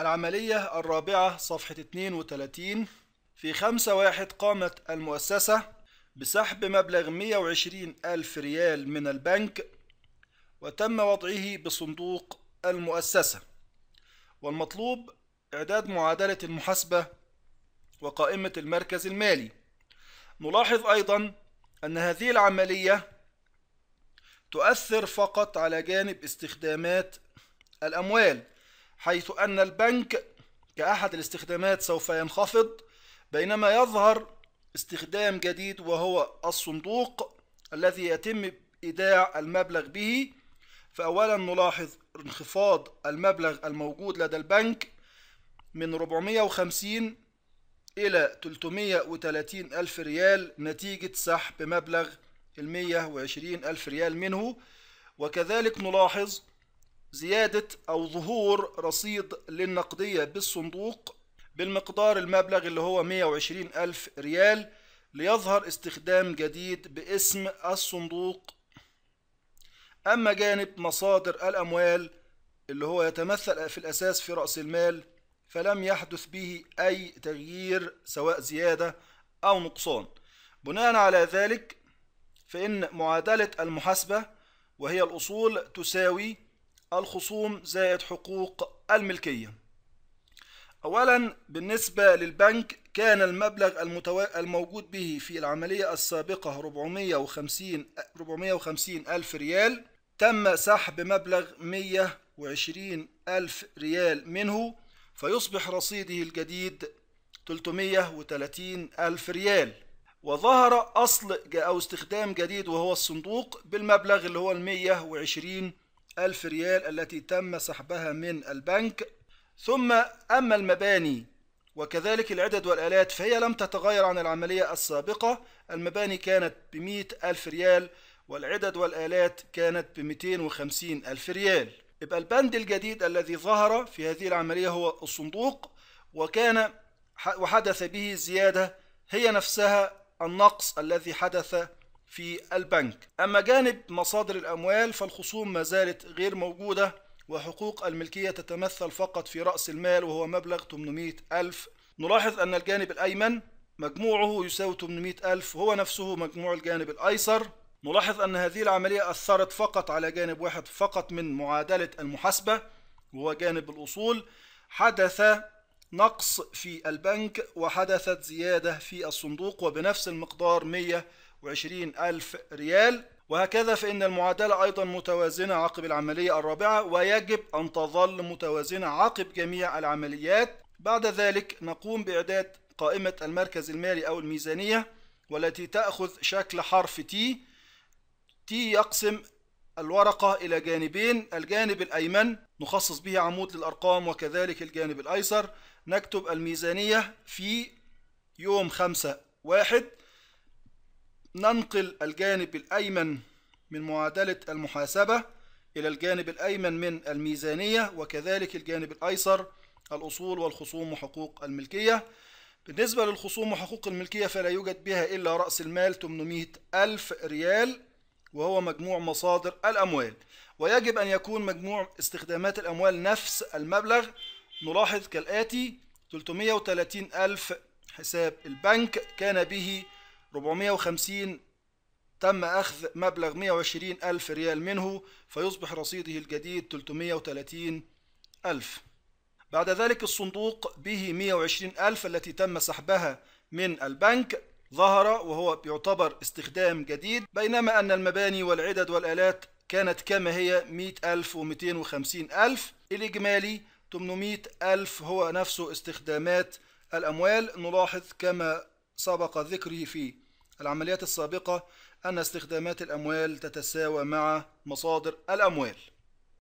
العملية الرابعة صفحة 32 في 5 واحد قامت المؤسسة بسحب مبلغ 120 ألف ريال من البنك وتم وضعه بصندوق المؤسسة والمطلوب إعداد معادلة المحاسبة وقائمة المركز المالي نلاحظ أيضا أن هذه العملية تؤثر فقط على جانب استخدامات الأموال حيث أن البنك كأحد الاستخدامات سوف ينخفض بينما يظهر استخدام جديد وهو الصندوق الذي يتم إيداع المبلغ به فأولا نلاحظ انخفاض المبلغ الموجود لدى البنك من 450 إلى 330 ألف ريال نتيجة سحب مبلغ ال 120 ألف ريال منه وكذلك نلاحظ زيادة أو ظهور رصيد للنقدية بالصندوق بالمقدار المبلغ اللي هو 120 ألف ريال ليظهر استخدام جديد باسم الصندوق أما جانب مصادر الأموال اللي هو يتمثل في الأساس في رأس المال فلم يحدث به أي تغيير سواء زيادة أو نقصان بناء على ذلك فإن معادلة المحاسبة وهي الأصول تساوي الخصوم زائد حقوق الملكية أولا بالنسبة للبنك كان المبلغ المتو... الموجود به في العملية السابقة 450 450 ألف ريال تم سحب مبلغ 120 ألف ريال منه فيصبح رصيده الجديد 330 ألف ريال وظهر أصل أو استخدام جديد وهو الصندوق بالمبلغ اللي هو 120 ألف ألف ريال التي تم سحبها من البنك ثم أما المباني وكذلك العدد والآلات فهي لم تتغير عن العملية السابقة المباني كانت بمئة ألف ريال والعدد والآلات كانت بمئتين وخمسين ألف ريال يبقى البند الجديد الذي ظهر في هذه العملية هو الصندوق وكان وحدث به زيادة هي نفسها النقص الذي حدث في البنك أما جانب مصادر الأموال فالخصوم ما زالت غير موجودة وحقوق الملكية تتمثل فقط في رأس المال وهو مبلغ 800 ألف نلاحظ أن الجانب الأيمن مجموعه يساوي 800 ألف هو نفسه مجموع الجانب الأيسر نلاحظ أن هذه العملية أثرت فقط على جانب واحد فقط من معادلة المحاسبة وهو جانب الأصول حدث نقص في البنك وحدثت زيادة في الصندوق وبنفس المقدار 100 وعشرين ألف ريال وهكذا فإن المعادلة أيضا متوازنة عقب العملية الرابعة ويجب أن تظل متوازنة عقب جميع العمليات بعد ذلك نقوم بإعداد قائمة المركز المالي أو الميزانية والتي تأخذ شكل حرف T T يقسم الورقة إلى جانبين الجانب الأيمن نخصص به عمود للأرقام وكذلك الجانب الأيسر نكتب الميزانية في يوم خمسة واحد ننقل الجانب الأيمن من معادلة المحاسبة إلى الجانب الأيمن من الميزانية وكذلك الجانب الأيسر الأصول والخصوم وحقوق الملكية بالنسبة للخصوم وحقوق الملكية فلا يوجد بها إلا رأس المال 800 ألف ريال وهو مجموع مصادر الأموال ويجب أن يكون مجموع استخدامات الأموال نفس المبلغ نلاحظ كالآتي 330 ألف حساب البنك كان به 450 تم أخذ مبلغ 120 ألف ريال منه فيصبح رصيده الجديد 330 ألف بعد ذلك الصندوق به 120 ألف التي تم سحبها من البنك ظهر وهو يعتبر استخدام جديد بينما أن المباني والعدد والآلات كانت كما هي 100 ألف و 250 ألف الإجمالي 800 ألف هو نفسه استخدامات الأموال نلاحظ كما سبق ذكره في العمليات السابقة أن استخدامات الأموال تتساوى مع مصادر الأموال